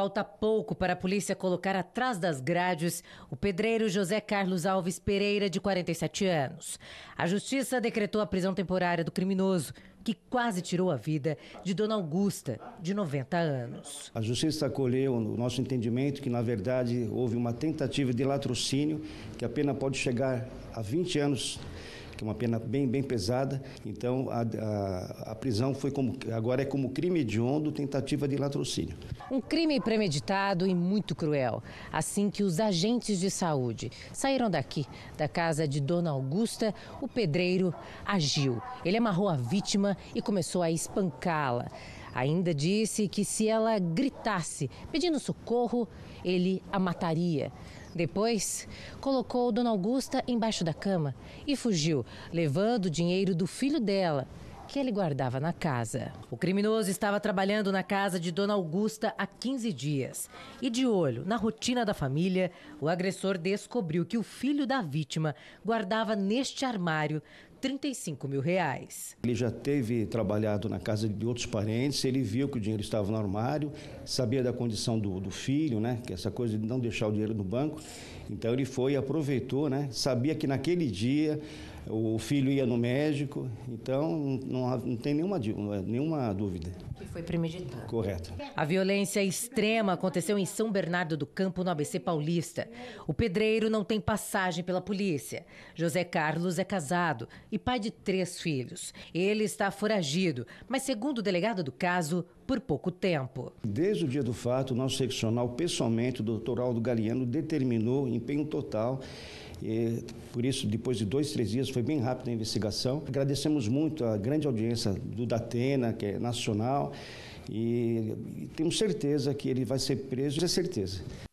Falta pouco para a polícia colocar atrás das grades o pedreiro José Carlos Alves Pereira, de 47 anos. A justiça decretou a prisão temporária do criminoso, que quase tirou a vida de Dona Augusta, de 90 anos. A justiça acolheu o nosso entendimento que, na verdade, houve uma tentativa de latrocínio, que a pena pode chegar a 20 anos que é uma pena bem, bem pesada. Então, a, a, a prisão foi como, agora é como crime hediondo, tentativa de latrocínio. Um crime premeditado e muito cruel. Assim que os agentes de saúde saíram daqui, da casa de Dona Augusta, o pedreiro agiu. Ele amarrou a vítima e começou a espancá-la. Ainda disse que se ela gritasse pedindo socorro, ele a mataria. Depois, colocou Dona Augusta embaixo da cama e fugiu, levando o dinheiro do filho dela, que ele guardava na casa. O criminoso estava trabalhando na casa de Dona Augusta há 15 dias. E de olho na rotina da família, o agressor descobriu que o filho da vítima guardava neste armário 35 mil reais. Ele já teve trabalhado na casa de outros parentes, ele viu que o dinheiro estava no armário, sabia da condição do, do filho, né? Que essa coisa de não deixar o dinheiro no banco. Então ele foi e aproveitou, né? Sabia que naquele dia o filho ia no médico, então não, não tem nenhuma, nenhuma dúvida. Que foi premeditado. Correto. A violência extrema aconteceu em São Bernardo do Campo, no ABC Paulista. O pedreiro não tem passagem pela polícia. José Carlos é casado e pai de três filhos. Ele está foragido, mas, segundo o delegado do caso, por pouco tempo. Desde o dia do fato, o nosso seccional, pessoalmente, o doutor Aldo Galeano, determinou empenho total. E, por isso, depois de dois, três dias, foi bem rápida a investigação. Agradecemos muito a grande audiência do Datena, que é nacional, e, e temos certeza que ele vai ser preso, é certeza.